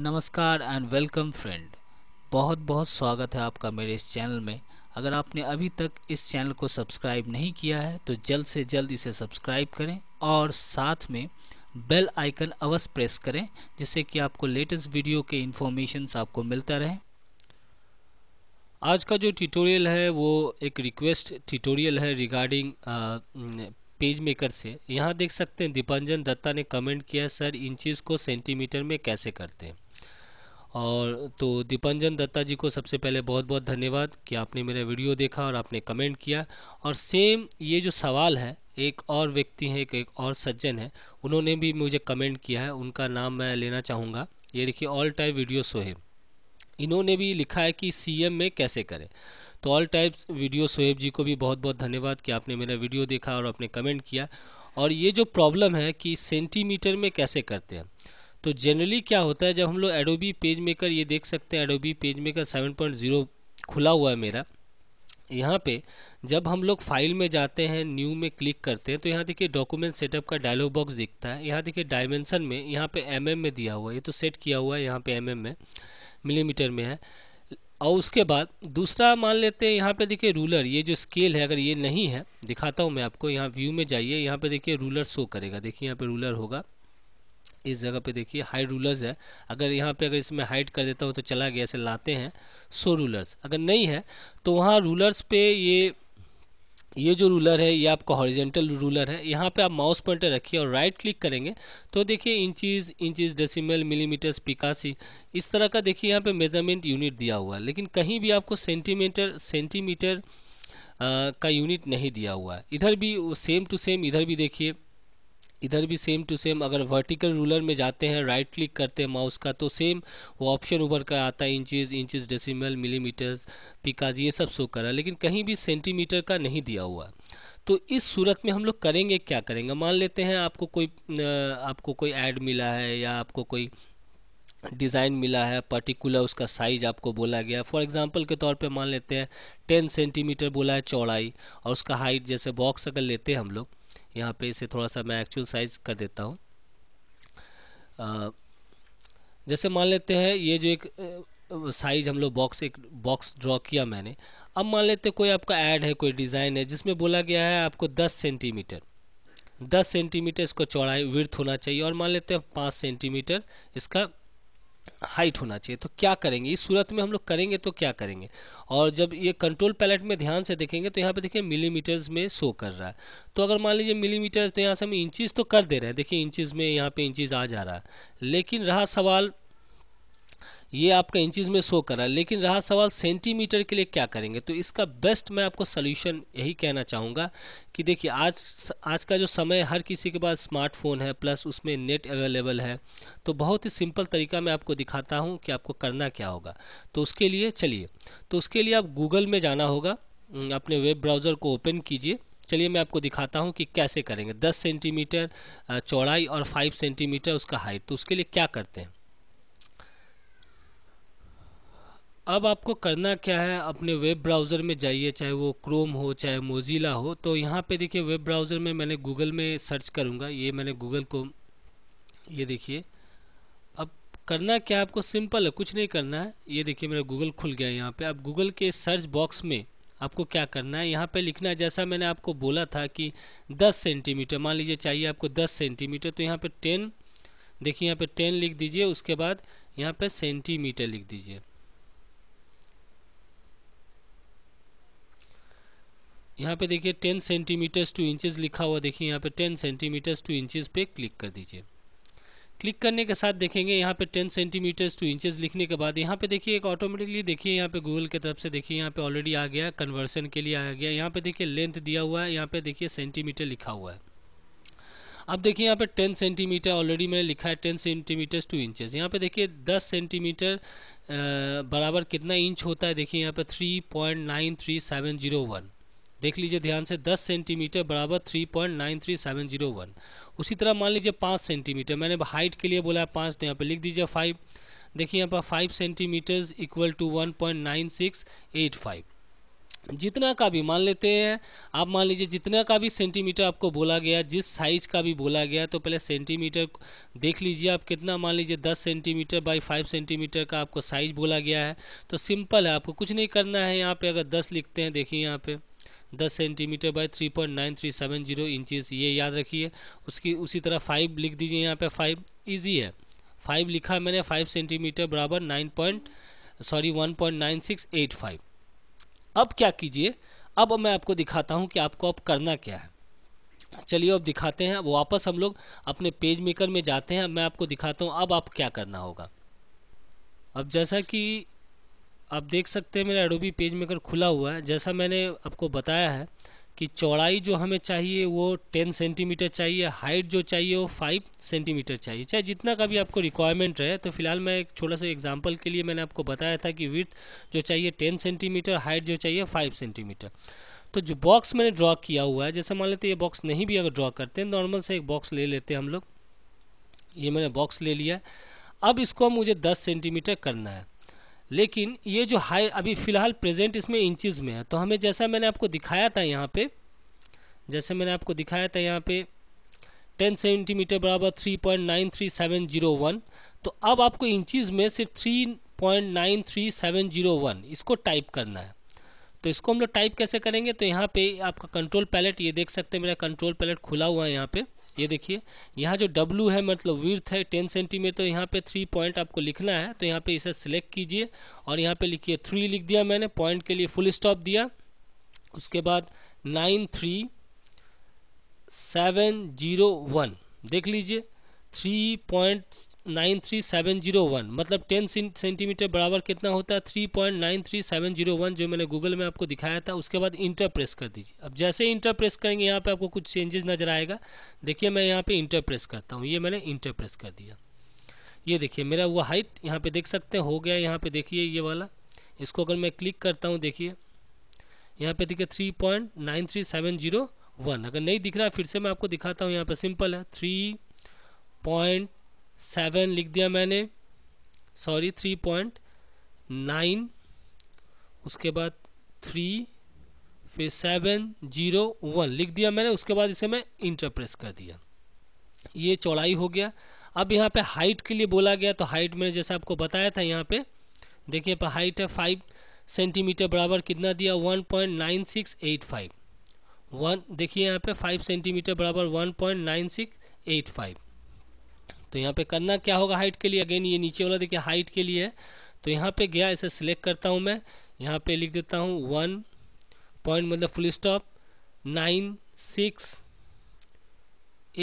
नमस्कार and welcome friend बहुत बहुत स्वागत है आपका मेरे इस चैनल में अगर आपने अभी तक इस चैनल को सब्सक्राइब नहीं किया है तो जल्द से जल्द इसे सब्सक्राइब करें और साथ में बेल आइकन अवश्य प्रेस करें जिससे कि आपको लेटेस्ट वीडियो के इन्फॉर्मेशन आपको मिलता रहे आज का जो ट्यूटोरियल है वो एक रिक्वेस्ट ट्यूटोरियल है रिगार्डिंग पेज मेकर से यहाँ देख सकते हैं दीपांजन दत्ता ने कमेंट किया सर इंचेस को सेंटीमीटर में कैसे करते हैं और तो दीपांजन दत्ता जी को सबसे पहले बहुत बहुत धन्यवाद कि आपने मेरा वीडियो देखा और आपने कमेंट किया और सेम ये जो सवाल है एक और व्यक्ति हैं एक, एक और सज्जन है उन्होंने भी मुझे कमेंट किया है उनका नाम मैं लेना चाहूँगा ये देखिए ऑल टाइप वीडियो सोहेब इन्होंने भी लिखा है कि सी में कैसे करें तो all type video Sohaib ji को भी बहुत बहुत धन्यवाद कि आपने मेरा वीडियो देखा और आपने कमेंट किया और ये जो प्रॉब्लम है कि सेंटीमीटर में कैसे करते हैं तो जनरली क्या होता है जब हम लोग एडोबी पेज मेकर ये देख सकते हैं Adobe page maker seven point zero खुला हुआ है मेरा यहाँ पे जब हम लोग फाइल में जाते हैं न्यू में क्लिक करते हैं तो यहाँ देखिए डॉक्यूमेंट सेटअप का डायलॉग बॉक्स दिखता है यहाँ देखिए डायमेंशन में यहाँ पे एम mm में दिया हुआ है ये तो सेट किया हुआ है यहाँ पे एम mm में मिलीमीटर में है और उसके बाद दूसरा मान लेते हैं यहाँ पे देखिए रूलर ये जो स्केल है अगर ये नहीं है दिखाता हूँ मैं आपको यहाँ व्यू में जाइए यहाँ पे देखिए रूलर शो करेगा देखिए यहाँ पे रूलर होगा इस जगह पे देखिए हाई रूलर्स है अगर यहाँ पे अगर इसमें हाइड कर देता हूँ तो चला गया ऐसे लाते हैं सो रूलर्स अगर नहीं है तो वहाँ रूलर्स पे ये ये जो रूलर है ये आपका हॉरिजेंटल रूलर है यहाँ पे आप माउस पॉइंटर रखिए और राइट क्लिक करेंगे तो देखिए inches inches decimal millimetres picas इस तरह का देखिए यहाँ पे मेजरमेंट यूनिट दिया हुआ है लेकिन कहीं भी आपको सेंटीमीटर सेंटीमीटर का यूनिट नहीं दिया हुआ है इधर भी सेम टू सेम इधर भी देखिए इधर भी सेम टू सेम अगर वर्टिकल रूलर में जाते हैं राइट क्लिक करते हैं माउस का तो सेम वो ऑप्शन उभर कर आता है inches inches decimal millimetres picas ये सब शो कर रहा है लेकिन कहीं भी सेंटीमीटर का नहीं दिया हुआ तो इस सूरत में हम लोग करेंगे क्या करेंगे मान लेते हैं आपको कोई आपको कोई ऐड मिला है या आपको कोई डिज़ाइन मिला है पर्टिकुलर उसका साइज आपको बोला गया फॉर एग्जांपल के तौर पे मान लेते हैं टेन सेंटीमीटर बोला है चौड़ाई और उसका हाइट जैसे बॉक्स अगर लेते हैं हम लोग यहाँ पे इसे थोड़ा सा मैं एक्चुअल साइज कर देता हूँ जैसे मान लेते हैं ये जो एक साइज हम लोग बॉक्स एक बॉक्स ड्रॉ किया मैंने अब मान लेते कोई आपका ऐड है कोई डिज़ाइन है जिसमें बोला गया है आपको 10 सेंटीमीटर 10 सेंटीमीटर इसको चौड़ाई विर्थ होना चाहिए और मान लेते हैं 5 सेंटीमीटर इसका हाइट होना चाहिए तो क्या करेंगे इस सूरत में हम लोग करेंगे तो क्या करेंगे और जब ये कंट्रोल पैलेट में ध्यान से देखेंगे तो यहाँ पे देखिए मिलीमीटर्स में शो कर रहा है तो अगर मान लीजिए मिलीमीटर्स तो यहाँ से हम इंचज़ तो कर दे रहे हैं देखिए इंचज़ में यहाँ पे इंचज़ आ जा रहा है लेकिन रहा सवाल ये आपका इंचज में शो कर रहा है लेकिन रहा सवाल सेंटीमीटर के लिए क्या करेंगे तो इसका बेस्ट मैं आपको सोल्यूशन यही कहना चाहूँगा कि देखिए आज आज का जो समय हर किसी के पास स्मार्टफोन है प्लस उसमें नेट अवेलेबल है तो बहुत ही सिंपल तरीका मैं आपको दिखाता हूँ कि आपको करना क्या होगा तो उसके लिए चलिए तो उसके लिए आप गूगल में जाना होगा अपने वेब ब्राउज़र को ओपन कीजिए चलिए मैं आपको दिखाता हूँ कि कैसे करेंगे 10 सेंटीमीटर चौड़ाई और 5 सेंटीमीटर उसका हाइट तो उसके लिए क्या करते हैं अब आपको करना क्या है अपने वेब ब्राउज़र में जाइए चाहे वो क्रोम हो चाहे मोजिला हो तो यहाँ पे देखिए वेब ब्राउज़र में मैंने गूगल में सर्च करूँगा ये मैंने गूगल को ये देखिए अब करना क्या आपको सिंपल है कुछ नहीं करना है ये देखिए मेरा गूगल खुल गया यहाँ पर अब गूगल के सर्च बॉक्स में आपको क्या करना है यहाँ पे लिखना है जैसा मैंने आपको बोला था कि 10 सेंटीमीटर मान लीजिए चाहिए आपको 10 सेंटीमीटर तो यहाँ पे 10 देखिए यहाँ पे 10 लिख दीजिए उसके बाद यहाँ पे सेंटीमीटर लिख दीजिए यहाँ पे देखिए टेन सेंटीमीटर्स टू इंचेस लिखा हुआ देखिए यहाँ पे टेन सेंटीमीटर्स टू इंचेस पे क्लिक कर दीजिए क्लिक करने के साथ देखेंगे यहाँ पे टेन सेंटीमीटर्स टू इंचेस लिखने के बाद यहाँ पे देखिए एक ऑटोमेटिकली देखिए यहाँ पे गूगल की तरफ से देखिए यहाँ पे ऑलरेडी आ गया कन्वर्सन के लिए आ गया यहाँ पे देखिए लेंथ दिया हुआ है यहाँ पे देखिए सेंटीमीटर लिखा हुआ है अब देखिए यहाँ पे 10 सेंटीमीटर ऑलरेडी मैंने लिखा है 10 सेंटीमीटर्स टू इंचेस यहाँ पे देखिए 10 सेंटीमीटर बराबर कितना इंच होता है देखिए यहाँ पे 3.93701 देख लीजिए ध्यान से 10 सेंटीमीटर बराबर 3.93701 उसी तरह मान लीजिए 5 सेंटीमीटर मैंने हाइट के लिए बोला है पाँच तो यहाँ पे लिख दीजिए फाइव देखिए यहाँ पर five centimetres equal to one point nine six eight five जितना का भी मान लेते हैं आप मान लीजिए जितना का भी सेंटीमीटर आपको बोला गया जिस साइज का भी बोला गया तो पहले सेंटीमीटर देख लीजिए आप कितना मान लीजिए दस सेंटीमीटर बाई फाइव सेंटीमीटर का आपको साइज बोला गया है तो सिंपल है आपको कुछ नहीं करना है यहाँ पर अगर दस लिखते हैं देखिए यहाँ पर 10 सेंटीमीटर बाय 3.9370 इंचज़ ये याद रखिए उसकी उसी तरह फाइव लिख दीजिए यहाँ पे फाइव ईजी है फाइव लिखा मैंने फाइव सेंटीमीटर बराबर nine point sorry one point nine six eight five अब क्या कीजिए अब मैं आपको दिखाता हूँ कि आपको अब करना क्या है चलिए अब दिखाते हैं वापस हम लोग अपने पेज मेकर में जाते हैं मैं आपको दिखाता हूँ अब आप क्या करना होगा अब जैसा कि आप देख सकते हैं मेरा एडोबी पेज मेकर खुला हुआ है जैसा मैंने आपको बताया है कि चौड़ाई जो हमें चाहिए वो टेन सेंटीमीटर चाहिए हाइट जो चाहिए वो फाइव सेंटीमीटर चाहिए चाहे जितना का भी आपको रिक्वायरमेंट रहे तो फिलहाल मैं एक छोटा सा एग्जांपल के लिए मैंने आपको बताया था कि विथ जो चाहिए टेन सेंटीमीटर हाइट जो चाहिए फाइव सेंटीमीटर तो जो बॉक्स मैंने ड्रॉ किया हुआ है जैसे मान लेते ये बॉक्स नहीं भी अगर ड्रॉ करते हैं नॉर्मल से एक बॉक्स ले लेते हैं हम लोग ये मैंने बॉक्स ले लिया अब इसको मुझे दस सेंटीमीटर करना है लेकिन ये जो हाई अभी फ़िलहाल प्रेजेंट इसमें इंचज़ में है तो हमें जैसा मैंने आपको दिखाया था यहाँ पे जैसे मैंने आपको दिखाया था यहाँ पे 10 सेंटीमीटर बराबर 3.93701 तो अब आपको इंचज़ में सिर्फ 3.93701 इसको टाइप करना है तो इसको हम लोग टाइप कैसे करेंगे तो यहाँ पे आपका कंट्रोल पैलेट ये देख सकते हैं मेरा कंट्रोल पैलेट खुला हुआ है यहाँ पर ये देखिए यहाँ जो W है मतलब विर्थ है टेन सेंटीमीटर यहाँ पे थ्री पॉइंट आपको लिखना है तो यहाँ पे इसे सिलेक्ट कीजिए और यहाँ पे लिखिए थ्री लिख दिया मैंने पॉइंट के लिए फुल स्टॉप दिया उसके बाद nine three seven zero one देख लीजिए three point nine three seven zero one मतलब टेन सेंटीमीटर बराबर कितना होता है three point nine three seven zero one जो मैंने गूगल में आपको दिखाया था उसके बाद इंटर प्रेस कर दीजिए अब जैसे इंटर प्रेस करेंगे यहाँ पे आपको कुछ चेंजेस नज़र आएगा देखिए मैं यहाँ पे इंटर प्रेस करता हूँ ये मैंने इंटर प्रेस कर दिया ये देखिए मेरा वो हाइट यहाँ पर देख सकते हैं हो गया यहाँ पर देखिए ये वाला इसको अगर मैं क्लिक करता हूँ देखिए यहाँ पे देखिए three point nine three seven zero one अगर नहीं दिख रहा फिर से मैं आपको दिखाता हूँ यहाँ पर सिंपल है थ्री पॉइंट सेवन लिख दिया मैंने सॉरी थ्री पॉइंट नाइन उसके बाद थ्री फिर सेवन जीरो वन लिख दिया मैंने उसके बाद इसे मैं इंटरप्रेस कर दिया ये चौड़ाई हो गया अब यहाँ पे हाइट के लिए बोला गया तो हाइट मैंने जैसे आपको बताया था यहाँ पे देखिए पर हाइट है फाइव सेंटीमीटर बराबर कितना दिया one point nine six eight five one देखिए यहाँ पे फाइव सेंटीमीटर बराबर one point nine six eight five तो यहाँ पे करना क्या होगा हाइट के लिए अगेन ये नीचे वाला देखिए हाइट के लिए है तो यहाँ पे गया इसे सिलेक्ट करता हूँ मैं यहाँ पे लिख देता हूँ वन पॉइंट मतलब full stop nine six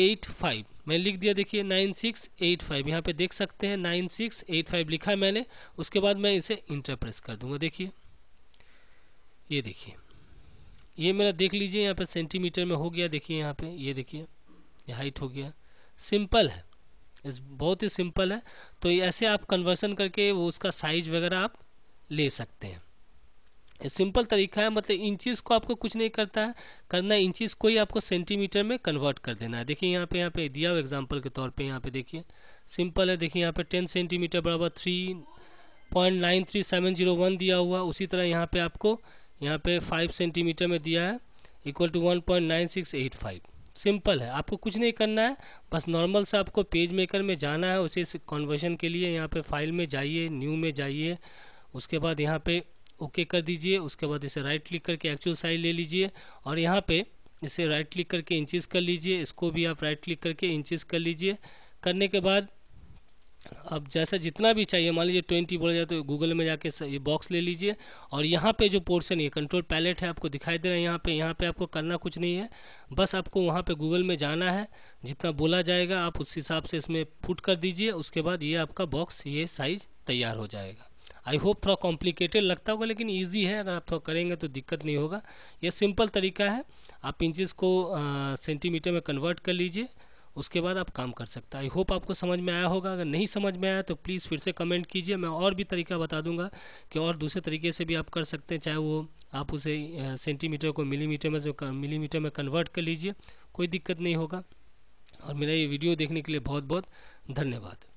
eight five मैंने लिख दिया देखिए नाइन सिक्स एट फाइव यहाँ पर देख सकते हैं नाइन सिक्स एट फाइव लिखा है मैंने उसके बाद मैं इसे इंटरप्रेस कर दूंगा देखिए ये देखिए ये मेरा देख लीजिए यहाँ पे सेंटीमीटर में हो गया देखिए यहाँ पे ये देखिए ये हाइट हो गया सिंपल है इस बहुत ही सिंपल है तो ऐसे आप कन्वर्सन करके वो उसका साइज वगैरह आप ले सकते हैं सिंपल तरीका है मतलब इंचज़ को आपको कुछ नहीं करता है करना है इंचज़ को ही आपको सेंटीमीटर में कन्वर्ट कर देना है देखिए यहाँ पे यहाँ पे दिया हुआ एग्जांपल के तौर पे यहाँ पे देखिए सिंपल है देखिए यहाँ पे टेन सेंटीमीटर बराबर three point nine three seven zero one दिया हुआ उसी तरह यहाँ पे आपको यहाँ पे फाइव सेंटीमीटर में दिया है equal to one point nine six eight five simple है आपको कुछ नहीं करना है बस नॉर्मल से आपको पेज मेकर में जाना है उसे कन्वर्शन के लिए यहाँ पे फाइल में जाइए न्यू में जाइए उसके बाद यहाँ पे ओके कर दीजिए उसके बाद इसे राइट क्लिक करके एक्चुअल साइज ले लीजिए और यहाँ पे इसे राइट क्लिक करके इंचज़ कर लीजिए इसको भी आप राइट क्लिक करके इंचिस कर लीजिए करने के बाद अब जैसा जितना भी चाहिए मान लीजिए ट्वेंटी बोला जाए तो गूगल में जाके ये बॉक्स ले लीजिए और यहाँ पे जो पोर्शन है कंट्रोल पैलेट है आपको दिखाई दे रहा है यहाँ पे यहाँ पे आपको करना कुछ नहीं है बस आपको वहाँ पे गूगल में जाना है जितना बोला जाएगा आप उस हिसाब से इसमें फुट कर दीजिए उसके बाद ये आपका बॉक्स ये साइज तैयार हो जाएगा आई होप थोड़ा कॉम्प्लिकेटेड लगता होगा लेकिन ईजी है अगर आप थोड़ा करेंगे तो दिक्कत नहीं होगा यह सिंपल तरीका है आप इंचज़ को सेंटीमीटर में कन्वर्ट कर लीजिए उसके बाद आप काम कर सकते हैं आई होप आपको समझ में आया होगा अगर नहीं समझ में आया तो प्लीज़ फिर से कमेंट कीजिए मैं और भी तरीका बता दूंगा कि और दूसरे तरीके से भी आप कर सकते हैं चाहे वो आप उसे सेंटीमीटर को मिलीमीटर में से मिलीमीटर में कन्वर्ट कर लीजिए कोई दिक्कत नहीं होगा और मेरा ये वीडियो देखने के लिए बहुत बहुत धन्यवाद